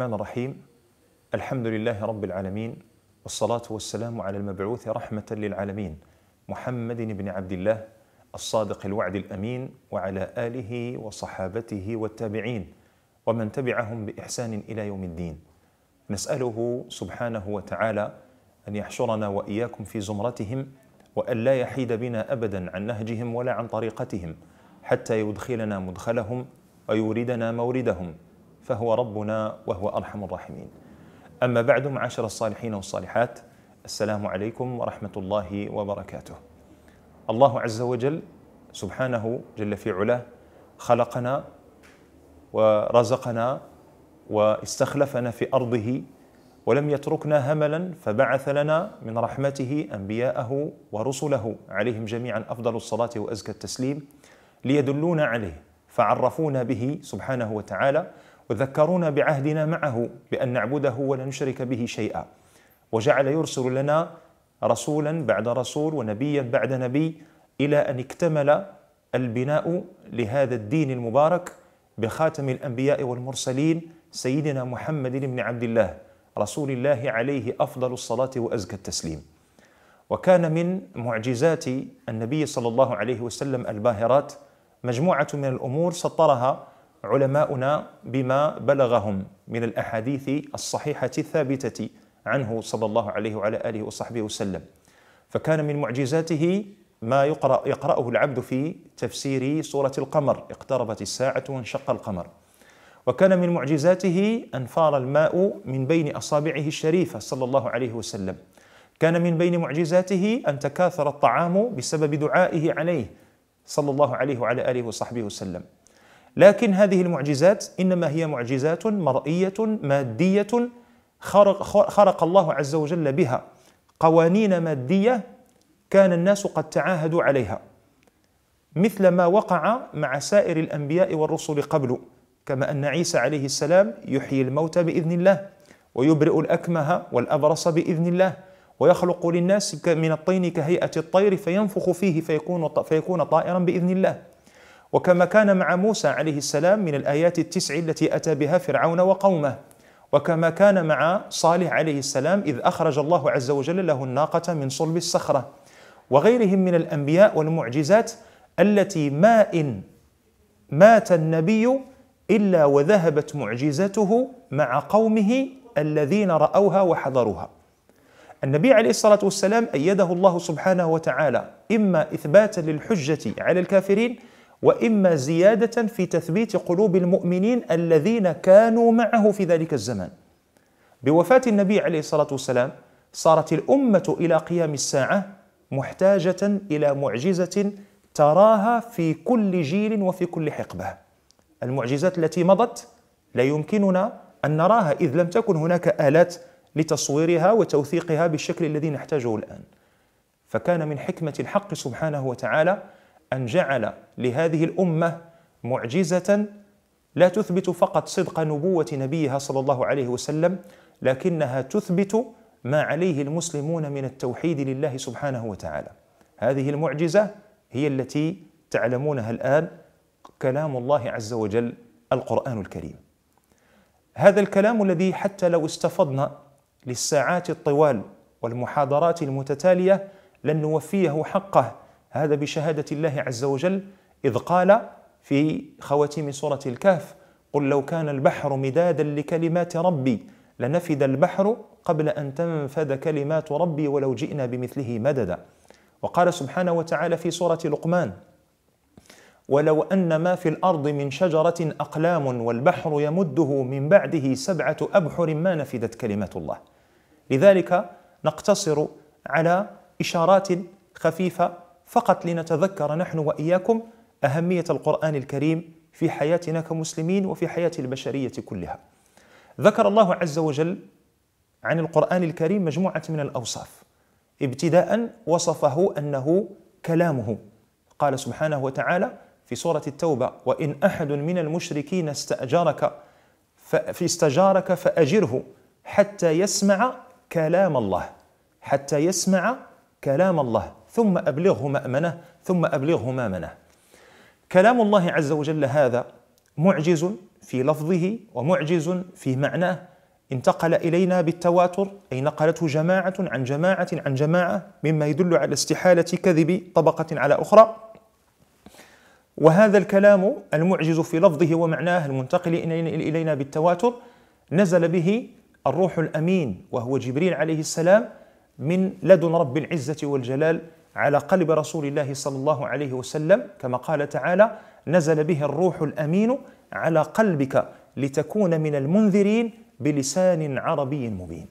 الرحمن الرحيم الحمد لله رب العالمين والصلاة والسلام على المبعوث رحمة للعالمين محمد بن عبد الله الصادق الوعد الأمين وعلى آله وصحابته والتابعين ومن تبعهم بإحسان إلى يوم الدين نسأله سبحانه وتعالى أن يحشرنا وإياكم في زمرتهم وأن لا يحيد بنا أبدا عن نهجهم ولا عن طريقتهم حتى يدخلنا مدخلهم ويوردنا موردهم فهو ربنا وهو أرحم الراحمين أما بعد معاشر الصالحين والصالحات السلام عليكم ورحمة الله وبركاته الله عز وجل سبحانه جل في علاه خلقنا ورزقنا واستخلفنا في أرضه ولم يتركنا هملا فبعث لنا من رحمته انبياءه ورسله عليهم جميعا افضل الصلاه وازكى التسليم ليدلونا عليه فعرفونا به سبحانه وتعالى وذكرونا بعهدنا معه بأن نعبده ولا نشرك به شيئا وجعل يرسل لنا رسولا بعد رسول ونبيا بعد نبي إلى أن اكتمل البناء لهذا الدين المبارك بخاتم الأنبياء والمرسلين سيدنا محمد بن عبد الله رسول الله عليه أفضل الصلاة وأزكى التسليم وكان من معجزات النبي صلى الله عليه وسلم الباهرات مجموعة من الأمور سطرها علماؤنا بما بلغهم من الاحاديث الصحيحه الثابته عنه صلى الله عليه وعلى اله وصحبه وسلم فكان من معجزاته ما يقرأ يقرأه العبد في تفسير سورة القمر اقتربت الساعة وانشق القمر وكان من معجزاته أن فار الماء من بين أصابعه الشريفة صلى الله عليه وسلم كان من بين معجزاته أن تكاثر الطعام بسبب دعائه عليه صلى الله عليه وعلى آله وصحبه وسلم لكن هذه المعجزات انما هي معجزات مرئيه ماديه خرق, خرق الله عز وجل بها قوانين ماديه كان الناس قد تعاهدوا عليها مثل ما وقع مع سائر الانبياء والرسل قبله كما ان عيسى عليه السلام يحيي الموتى باذن الله ويبرئ الاكمه والابرص باذن الله ويخلق للناس من الطين كهيئه الطير فينفخ فيه فيكون فيكون طائرا باذن الله وكما كان مع موسى عليه السلام من الآيات التسع التي أتى بها فرعون وقومه وكما كان مع صالح عليه السلام إذ أخرج الله عز وجل له الناقة من صلب الصخرة وغيرهم من الأنبياء والمعجزات التي ما إن مات النبي إلا وذهبت معجزته مع قومه الذين رأوها وحضروها النبي عليه الصلاة والسلام أيده الله سبحانه وتعالى إما إثباتا للحجة على الكافرين واما زياده في تثبيت قلوب المؤمنين الذين كانوا معه في ذلك الزمان. بوفاه النبي عليه الصلاه والسلام صارت الامه الى قيام الساعه محتاجه الى معجزه تراها في كل جيل وفي كل حقبه. المعجزات التي مضت لا يمكننا ان نراها اذ لم تكن هناك الات لتصويرها وتوثيقها بالشكل الذي نحتاجه الان. فكان من حكمه الحق سبحانه وتعالى أن جعل لهذه الأمة معجزة لا تثبت فقط صدق نبوة نبيها صلى الله عليه وسلم لكنها تثبت ما عليه المسلمون من التوحيد لله سبحانه وتعالى هذه المعجزة هي التي تعلمونها الآن كلام الله عز وجل القرآن الكريم هذا الكلام الذي حتى لو استفضنا للساعات الطوال والمحاضرات المتتالية لن نوفيه حقه هذا بشهادة الله عز وجل إذ قال في خواتيم سورة الكهف قل لو كان البحر مدادا لكلمات ربي لنفد البحر قبل أن تنفذ كلمات ربي ولو جئنا بمثله مددا وقال سبحانه وتعالى في سورة لقمان ولو أن ما في الأرض من شجرة أقلام والبحر يمده من بعده سبعة أبحر ما نفدت كلمات الله لذلك نقتصر على إشارات خفيفة فقط لنتذكر نحن واياكم اهميه القران الكريم في حياتنا كمسلمين وفي حياه البشريه كلها. ذكر الله عز وجل عن القران الكريم مجموعه من الاوصاف. ابتداء وصفه انه كلامه. قال سبحانه وتعالى في سوره التوبه: وان احد من المشركين استاجرك في استجارك فاجره حتى يسمع كلام الله حتى يسمع كلام الله ثم أبلغه مأمنه ثم أبلغه مامنه كلام الله عز وجل هذا معجز في لفظه ومعجز في معناه انتقل إلينا بالتواتر أي نقلته جماعة عن جماعة عن جماعة مما يدل على استحالة كذب طبقة على أخرى وهذا الكلام المعجز في لفظه ومعناه المنتقل إلينا بالتواتر نزل به الروح الأمين وهو جبريل عليه السلام من لدن رب العزة والجلال على قلب رسول الله صلى الله عليه وسلم كما قال تعالى نزل به الروح الأمين على قلبك لتكون من المنذرين بلسان عربي مبين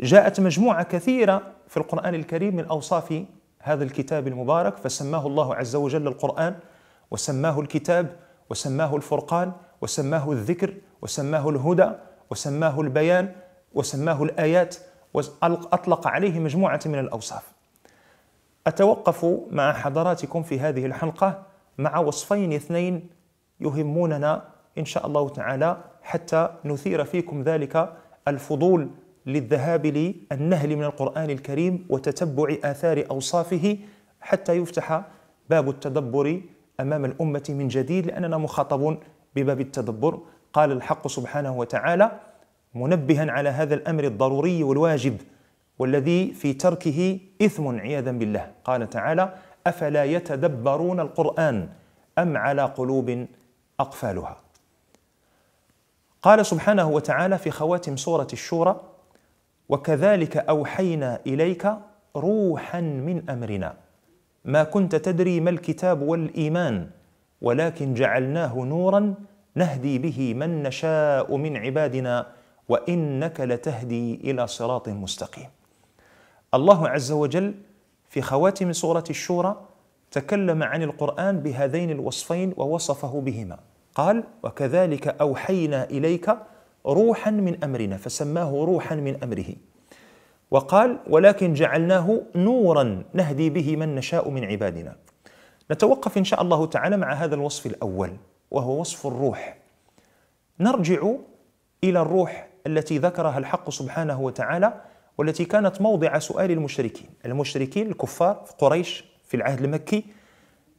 جاءت مجموعة كثيرة في القرآن الكريم من أوصاف هذا الكتاب المبارك فسماه الله عز وجل القرآن وسماه الكتاب وسماه الفرقان وسماه الذكر وسماه الهدى وسماه البيان وسماه الآيات وأطلق عليه مجموعة من الأوصاف أتوقف مع حضراتكم في هذه الحلقة مع وصفين اثنين يهموننا إن شاء الله تعالى حتى نثير فيكم ذلك الفضول للذهاب للنهل من القرآن الكريم وتتبع آثار أوصافه حتى يفتح باب التدبر أمام الأمة من جديد لأننا مخاطبون بباب التدبر قال الحق سبحانه وتعالى منبها على هذا الامر الضروري والواجب والذي في تركه اثم عياذا بالله قال تعالى افلا يتدبرون القران ام على قلوب اقفالها قال سبحانه وتعالى في خواتم سوره الشورى وكذلك اوحينا اليك روحا من امرنا ما كنت تدري ما الكتاب والايمان ولكن جعلناه نورا نهدي به من نشاء من عبادنا وانك لتهدي الى صراط مستقيم. الله عز وجل في خواتم سوره الشورى تكلم عن القران بهذين الوصفين ووصفه بهما. قال: وكذلك اوحينا اليك روحا من امرنا فسماه روحا من امره. وقال: ولكن جعلناه نورا نهدي به من نشاء من عبادنا. نتوقف ان شاء الله تعالى مع هذا الوصف الاول وهو وصف الروح. نرجع الى الروح التي ذكرها الحق سبحانه وتعالى والتي كانت موضع سؤال المشركين المشركين الكفار في قريش في العهد المكي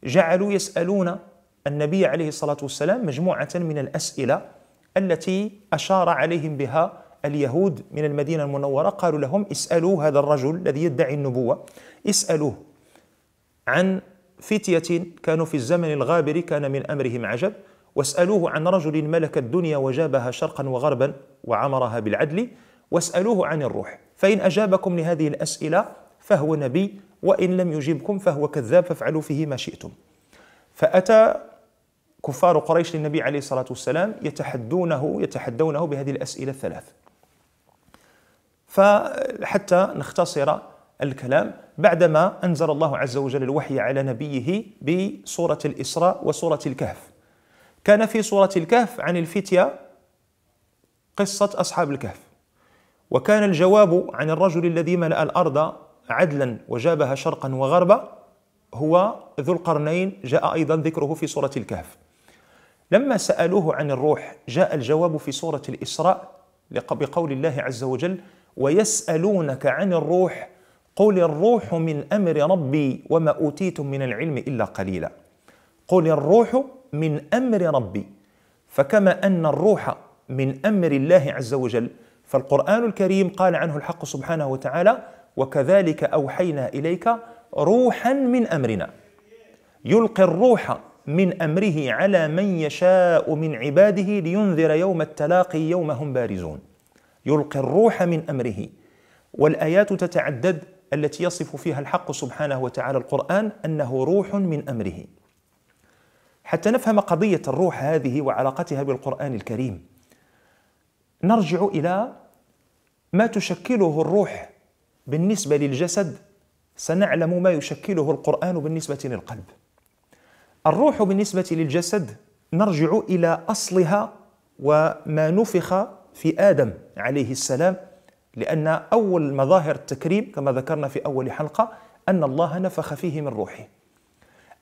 جعلوا يسألون النبي عليه الصلاة والسلام مجموعة من الأسئلة التي أشار عليهم بها اليهود من المدينة المنورة قالوا لهم اسألوا هذا الرجل الذي يدعي النبوة اسألوه عن فتية كانوا في الزمن الغابر كان من أمرهم عجب واسألوه عن رجل ملك الدنيا وجابها شرقا وغربا وعمرها بالعدل واسألوه عن الروح فإن أجابكم لهذه الأسئلة فهو نبي وإن لم يجبكم فهو كذاب فافعلوا فيه ما شئتم فأتى كفار قريش للنبي عليه الصلاة والسلام يتحدونه يتحدونه بهذه الأسئلة الثلاث فحتى نختصر الكلام بعدما أنزل الله عز وجل الوحي على نبيه بصورة الإسراء وصورة الكهف كان في سورة الكهف عن الفتية قصة أصحاب الكهف وكان الجواب عن الرجل الذي ملأ الأرض عدلا وجابها شرقا وغربا هو ذو القرنين جاء أيضا ذكره في سورة الكهف لما سألوه عن الروح جاء الجواب في سورة الإسراء بقول الله عز وجل ويسألونك عن الروح قل الروح من أمر ربي وما أوتيتم من العلم إلا قليلا قل الروح من امر ربي فكما ان الروح من امر الله عز وجل فالقران الكريم قال عنه الحق سبحانه وتعالى وكذلك اوحينا اليك روحا من امرنا يلقي الروح من امره على من يشاء من عباده لينذر يوم التلاقي يوم هم بارزون يلقي الروح من امره والايات تتعدد التي يصف فيها الحق سبحانه وتعالى القران انه روح من امره حتى نفهم قضية الروح هذه وعلاقتها بالقرآن الكريم نرجع إلى ما تشكله الروح بالنسبة للجسد سنعلم ما يشكله القرآن بالنسبة للقلب الروح بالنسبة للجسد نرجع إلى أصلها وما نفخ في آدم عليه السلام لأن أول مظاهر التكريم كما ذكرنا في أول حلقة أن الله نفخ فيه من روحه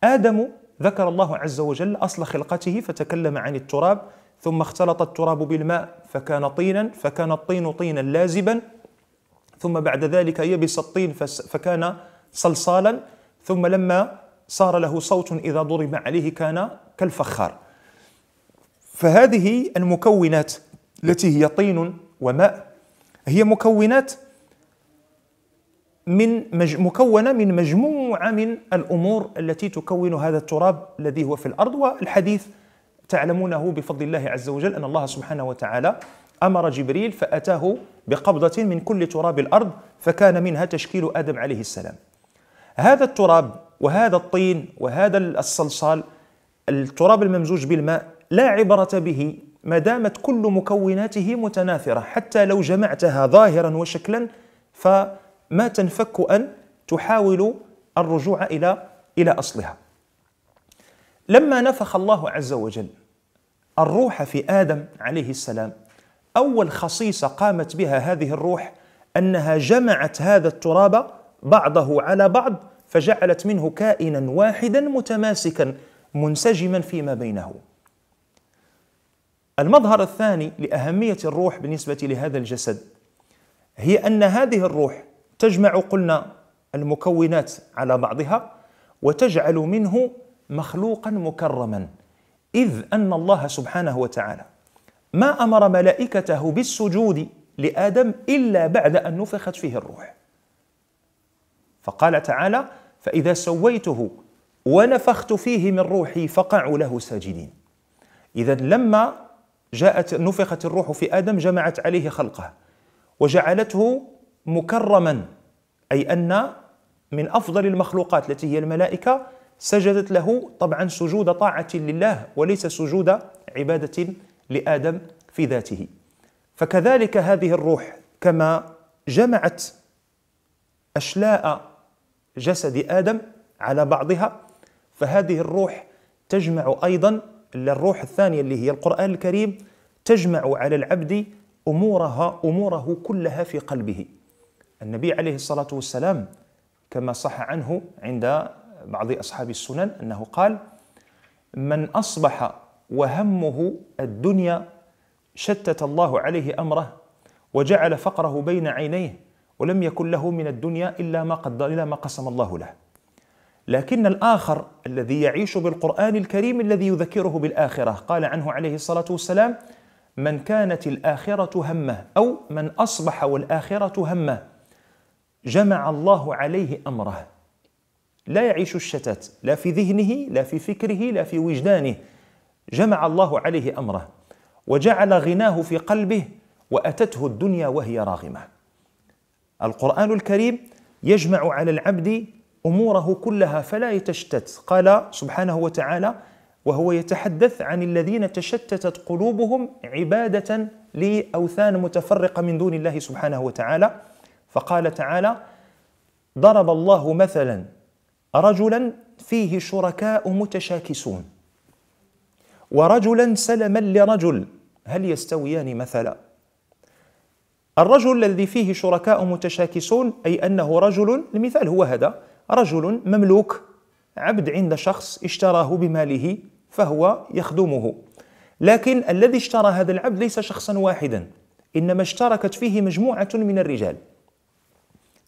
آدم ذكر الله عز وجل أصل خلقته فتكلم عن التراب ثم اختلط التراب بالماء فكان طينا فكان الطين طينا لازبا ثم بعد ذلك يبس الطين فكان صلصالا ثم لما صار له صوت إذا ضرب عليه كان كالفخار فهذه المكونات التي هي طين وماء هي مكونات من مج... مكونة من مجموعة من الأمور التي تكون هذا التراب الذي هو في الأرض والحديث تعلمونه بفضل الله عز وجل أن الله سبحانه وتعالى أمر جبريل فأتاه بقبضة من كل تراب الأرض فكان منها تشكيل آدم عليه السلام هذا التراب وهذا الطين وهذا الصلصال التراب الممزوج بالماء لا عبرة به ما دامت كل مكوناته متناثرة حتى لو جمعتها ظاهرا وشكلا ف ما تنفك أن تحاول الرجوع إلى إلى أصلها لما نفخ الله عز وجل الروح في آدم عليه السلام أول خصيصة قامت بها هذه الروح أنها جمعت هذا التراب بعضه على بعض فجعلت منه كائنا واحدا متماسكا منسجما فيما بينه المظهر الثاني لأهمية الروح بالنسبة لهذا الجسد هي أن هذه الروح تجمع قلنا المكونات على بعضها وتجعل منه مخلوقا مكرما اذ ان الله سبحانه وتعالى ما امر ملائكته بالسجود لادم الا بعد ان نفخت فيه الروح فقال تعالى فاذا سويته ونفخت فيه من روحي فقعوا له ساجدين اذا لما جاءت نفخت الروح في ادم جمعت عليه خلقه وجعلته مكرما أي أن من أفضل المخلوقات التي هي الملائكة سجدت له طبعا سجود طاعة لله وليس سجود عبادة لآدم في ذاته فكذلك هذه الروح كما جمعت أشلاء جسد آدم على بعضها فهذه الروح تجمع أيضا الروح الثانية اللي هي القرآن الكريم تجمع على العبد أمورها أموره كلها في قلبه النبي عليه الصلاة والسلام كما صح عنه عند بعض أصحاب السنن أنه قال من أصبح وهمه الدنيا شتت الله عليه أمره وجعل فقره بين عينيه ولم يكن له من الدنيا إلا ما, قدر إلا ما قسم الله له لكن الآخر الذي يعيش بالقرآن الكريم الذي يذكره بالآخرة قال عنه عليه الصلاة والسلام من كانت الآخرة همه أو من أصبح والآخرة همه جمع الله عليه امره لا يعيش الشتات لا في ذهنه لا في فكره لا في وجدانه جمع الله عليه امره وجعل غناه في قلبه واتته الدنيا وهي راغمه القران الكريم يجمع على العبد اموره كلها فلا يتشتت قال سبحانه وتعالى وهو يتحدث عن الذين تشتتت قلوبهم عباده لاوثان متفرقه من دون الله سبحانه وتعالى فقال تعالى ضرب الله مثلا رجلا فيه شركاء متشاكسون ورجلا سلما لرجل هل يستويان مثلا الرجل الذي فيه شركاء متشاكسون أي أنه رجل المثال هو هذا رجل مملوك عبد عند شخص اشتراه بماله فهو يخدمه لكن الذي اشترى هذا العبد ليس شخصا واحدا إنما اشتركت فيه مجموعة من الرجال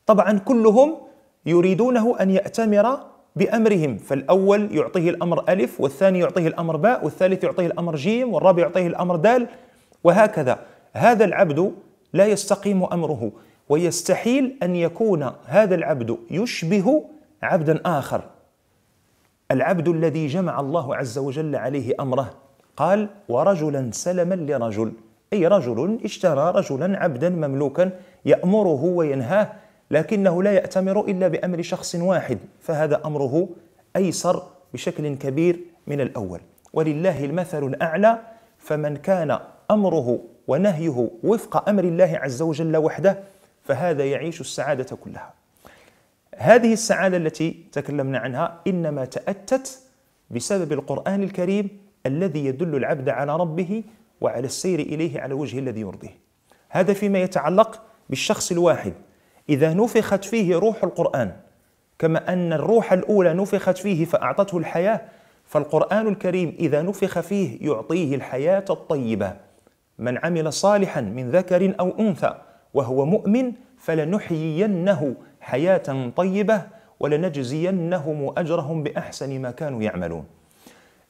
طبعا كلهم يريدونه أن يأتمر بأمرهم فالأول يعطيه الأمر ألف والثاني يعطيه الأمر باء والثالث يعطيه الأمر جيم والرابع يعطيه الأمر دال وهكذا هذا العبد لا يستقيم أمره ويستحيل أن يكون هذا العبد يشبه عبدا آخر العبد الذي جمع الله عز وجل عليه أمره قال ورجلا سلما لرجل أي رجل اشترى رجلا عبدا مملوكا يأمره وينهاه لكنه لا يأتمر إلا بأمر شخص واحد فهذا أمره أيسر بشكل كبير من الأول ولله المثل الأعلى فمن كان أمره ونهيه وفق أمر الله عز وجل وحده فهذا يعيش السعادة كلها هذه السعادة التي تكلمنا عنها إنما تأتت بسبب القرآن الكريم الذي يدل العبد على ربه وعلى السير إليه على وجه الذي يرضيه هذا فيما يتعلق بالشخص الواحد إذا نفخت فيه روح القرآن كما أن الروح الأولى نفخت فيه فأعطته الحياة فالقرآن الكريم إذا نفخ فيه يعطيه الحياة الطيبة من عمل صالحا من ذكر أو أنثى وهو مؤمن فلنحيينه حياة طيبة ولنجزينهم أجرهم بأحسن ما كانوا يعملون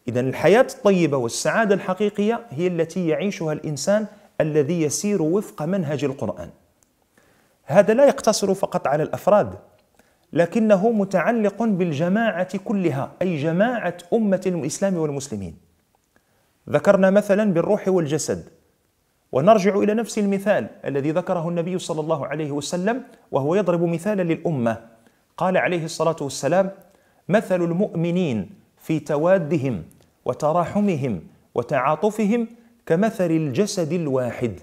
إذا الحياة الطيبة والسعادة الحقيقية هي التي يعيشها الإنسان الذي يسير وفق منهج القرآن هذا لا يقتصر فقط على الافراد لكنه متعلق بالجماعه كلها اي جماعه امه الاسلام والمسلمين ذكرنا مثلا بالروح والجسد ونرجع الى نفس المثال الذي ذكره النبي صلى الله عليه وسلم وهو يضرب مثالا للامه قال عليه الصلاه والسلام مثل المؤمنين في توادهم وتراحمهم وتعاطفهم كمثل الجسد الواحد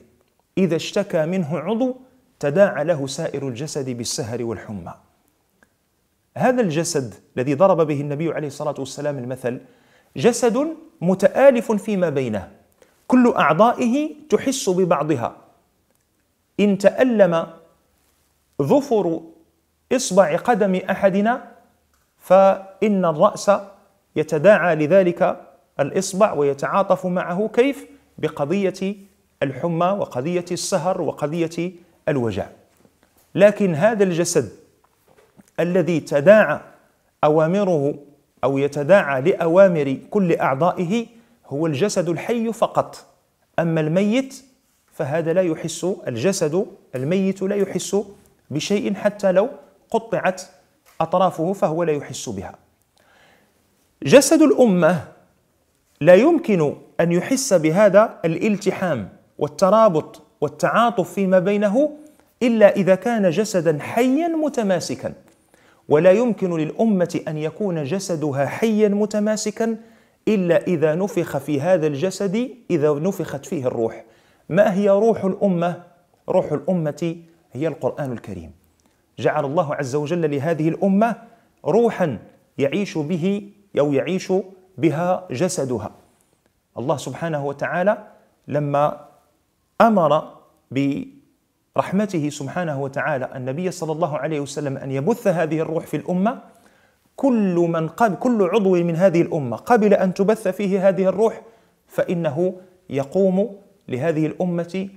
اذا اشتكى منه عضو تداعى له سائر الجسد بالسهر والحمى هذا الجسد الذي ضرب به النبي عليه الصلاة والسلام المثل جسد متآلف فيما بينه كل أعضائه تحس ببعضها إن تألم ظفر إصبع قدم أحدنا فإن الرأس يتداعى لذلك الإصبع ويتعاطف معه كيف؟ بقضية الحمى وقضية السهر وقضية الوجع لكن هذا الجسد الذي تداعى اوامره او يتداعى لاوامر كل اعضائه هو الجسد الحي فقط اما الميت فهذا لا يحس الجسد الميت لا يحس بشيء حتى لو قطعت اطرافه فهو لا يحس بها جسد الامه لا يمكن ان يحس بهذا الالتحام والترابط والتعاطف فيما بينه إلا إذا كان جسدا حيا متماسكا ولا يمكن للأمة أن يكون جسدها حيا متماسكا إلا إذا نفخ في هذا الجسد إذا نفخت فيه الروح ما هي روح الأمة؟ روح الأمة هي القرآن الكريم جعل الله عز وجل لهذه الأمة روحا يعيش به أو يعيش بها جسدها الله سبحانه وتعالى لما امر برحمته سبحانه وتعالى النبي صلى الله عليه وسلم ان يبث هذه الروح في الامه كل من قبل كل عضو من هذه الامه قبل ان تبث فيه هذه الروح فانه يقوم لهذه الامه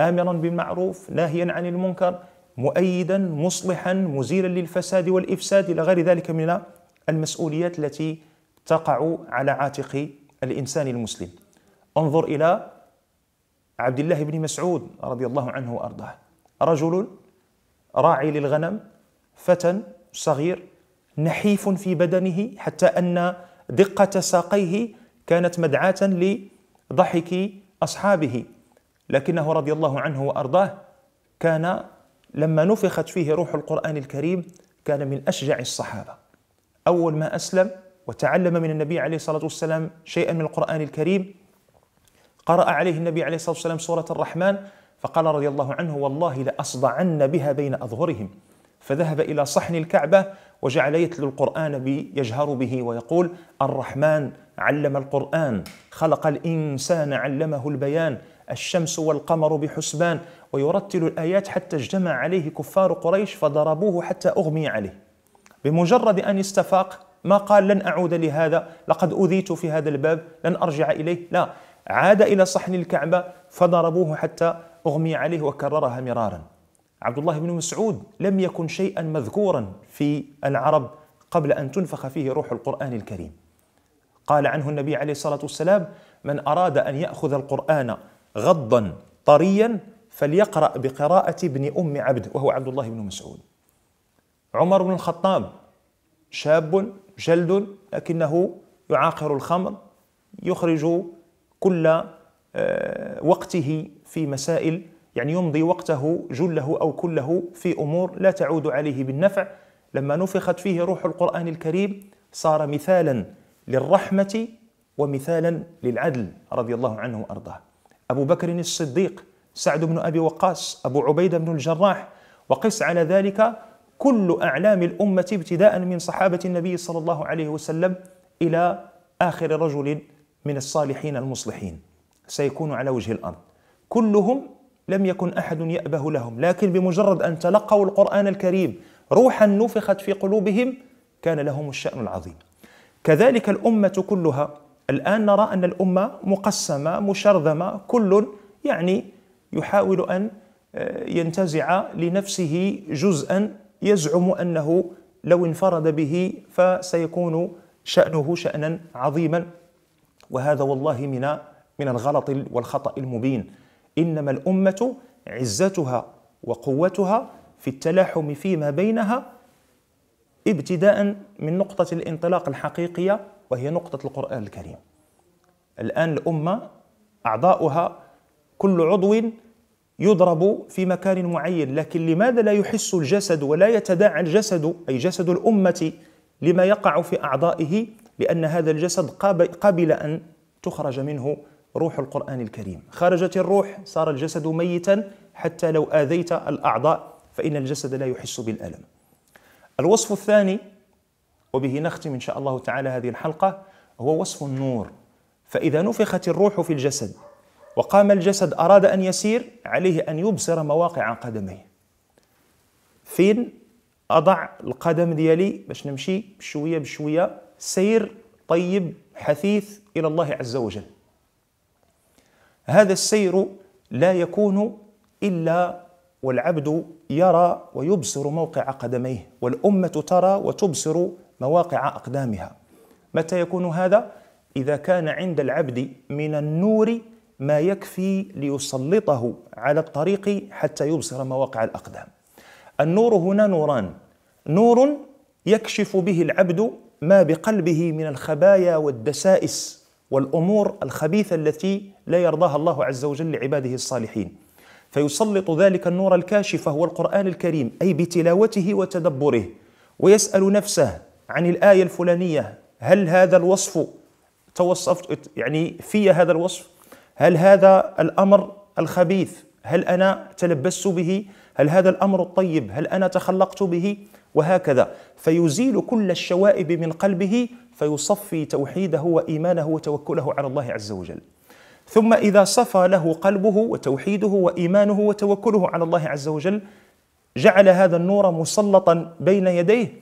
امرا بالمعروف ناهيا عن المنكر مؤيدا مصلحا مزيلا للفساد والافساد الى غير ذلك من المسؤوليات التي تقع على عاتق الانسان المسلم انظر الى عبد الله بن مسعود رضي الله عنه وارضاه رجل راعي للغنم فتى صغير نحيف في بدنه حتى ان دقه ساقيه كانت مدعاه لضحك اصحابه لكنه رضي الله عنه وارضاه كان لما نفخت فيه روح القران الكريم كان من اشجع الصحابه اول ما اسلم وتعلم من النبي عليه الصلاه والسلام شيئا من القران الكريم قرأ عليه النبي عليه الصلاة والسلام سورة الرحمن فقال رضي الله عنه والله لأصدعن بها بين أظهرهم فذهب إلى صحن الكعبة وجعل يتلو القرآن يجهر به ويقول الرحمن علم القرآن خلق الإنسان علمه البيان الشمس والقمر بحسبان ويرتل الآيات حتى اجتمع عليه كفار قريش فضربوه حتى أغمي عليه بمجرد أن استفاق ما قال لن أعود لهذا لقد أذيت في هذا الباب لن أرجع إليه لا عاد إلى صحن الكعبة فضربوه حتى أغمي عليه وكررها مرارا عبد الله بن مسعود لم يكن شيئا مذكورا في العرب قبل أن تنفخ فيه روح القرآن الكريم قال عنه النبي عليه الصلاة والسلام من أراد أن يأخذ القرآن غضا طريا فليقرأ بقراءة ابن أم عبد وهو عبد الله بن مسعود عمر بن الخطاب شاب جلد لكنه يعاقر الخمر يخرج كل آه، وقته في مسائل يعني يمضي وقته جله أو كله في أمور لا تعود عليه بالنفع لما نفخت فيه روح القرآن الكريم صار مثالا للرحمة ومثالا للعدل رضي الله عنه وأرضاه أبو بكر الصديق سعد بن أبي وقاص أبو عبيدة بن الجراح وقس على ذلك كل أعلام الأمة ابتداء من صحابة النبي صلى الله عليه وسلم إلى آخر رجل من الصالحين المصلحين سيكون على وجه الارض كلهم لم يكن احد يابه لهم لكن بمجرد ان تلقوا القران الكريم روحا نفخت في قلوبهم كان لهم الشان العظيم كذلك الامه كلها الان نرى ان الامه مقسمه مشرذمه كل يعني يحاول ان آه، ينتزع لنفسه جزءا يزعم انه لو انفرد به فسيكون شانه شانا عظيما وهذا والله من من الغلط والخطأ المبين إنما الأمة عزتها وقوتها في التلاحم فيما بينها ابتداء من نقطة الانطلاق الحقيقية وهي نقطة القرآن الكريم الآن الأمة أعضاؤها كل عضو يضرب في مكان معين لكن لماذا لا يحس الجسد ولا يتداعى الجسد أي جسد الأمة لما يقع في أعضائه لأن هذا الجسد قبل أن تخرج منه روح القرآن الكريم خرجت الروح صار الجسد ميتا حتى لو آذيت الأعضاء فإن الجسد لا يحس بالألم الوصف الثاني وبه نختم إن شاء الله تعالى هذه الحلقة هو وصف النور فإذا نفخت الروح في الجسد وقام الجسد أراد أن يسير عليه أن يبصر مواقع قدميه فين أضع القدم ديالي باش نمشي بشوية بشوية سير طيب حثيث الى الله عز وجل هذا السير لا يكون الا والعبد يرى ويبصر موقع قدميه والامه ترى وتبصر مواقع اقدامها متى يكون هذا اذا كان عند العبد من النور ما يكفي ليسلطه على الطريق حتى يبصر مواقع الاقدام النور هنا نوران نور يكشف به العبد ما بقلبه من الخبايا والدسائس والامور الخبيثه التي لا يرضاها الله عز وجل لعباده الصالحين فيسلط ذلك النور الكاشف هو القران الكريم اي بتلاوته وتدبره ويسال نفسه عن الايه الفلانيه هل هذا الوصف توصفت يعني في هذا الوصف هل هذا الامر الخبيث هل انا تلبست به هل هذا الامر الطيب هل انا تخلقت به وهكذا فيزيل كل الشوائب من قلبه فيصفي توحيده وإيمانه وتوكله على الله عز وجل ثم إذا صفى له قلبه وتوحيده وإيمانه وتوكله على الله عز وجل جعل هذا النور مسلطا بين يديه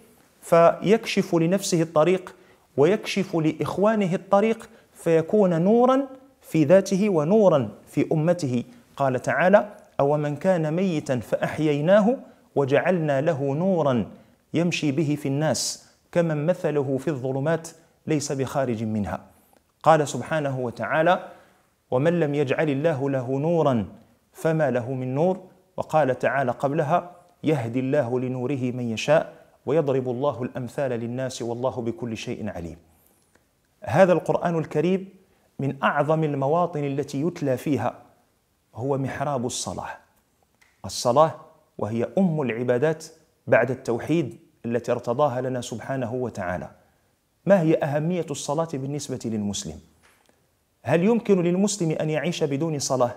فيكشف لنفسه الطريق ويكشف لاخوانه الطريق فيكون نورا في ذاته ونورا في امته قال تعالى او من كان ميتا فاحييناه وجعلنا له نورا يمشي به في الناس كمن مثله في الظلمات ليس بخارج منها قال سبحانه وتعالى ومن لم يجعل الله له نورا فما له من نور وقال تعالى قبلها يهدي الله لنوره من يشاء ويضرب الله الامثال للناس والله بكل شيء عليم هذا القران الكريم من اعظم المواطن التي يتلى فيها هو محراب الصلاه الصلاه وهي ام العبادات بعد التوحيد التي ارتضاها لنا سبحانه وتعالى ما هي اهميه الصلاه بالنسبه للمسلم هل يمكن للمسلم ان يعيش بدون صلاه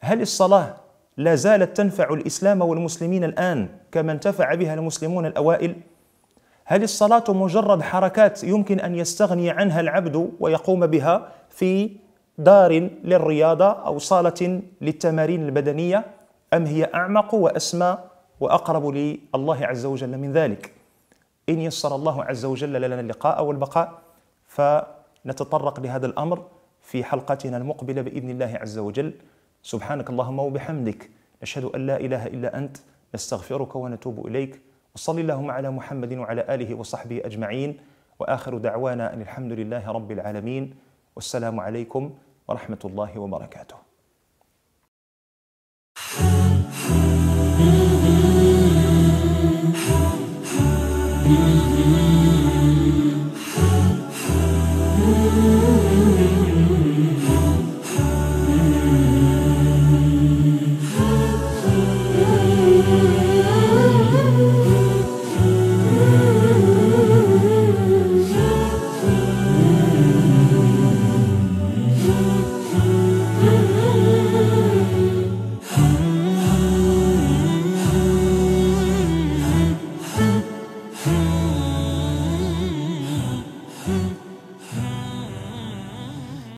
هل الصلاه لا زالت تنفع الاسلام والمسلمين الان كما انتفع بها المسلمون الاوائل هل الصلاه مجرد حركات يمكن ان يستغني عنها العبد ويقوم بها في دار للرياضه او صاله للتمارين البدنيه ام هي اعمق واسمى وأقرب لله عز وجل من ذلك إن يسر الله عز وجل لنا اللقاء والبقاء فنتطرق لهذا الأمر في حلقتنا المقبلة بإذن الله عز وجل سبحانك اللهم وبحمدك نشهد أن لا إله إلا أنت نستغفرك ونتوب إليك وصل اللهم على محمد وعلى آله وصحبه أجمعين وآخر دعوانا أن الحمد لله رب العالمين والسلام عليكم ورحمة الله وبركاته Mm-hmm.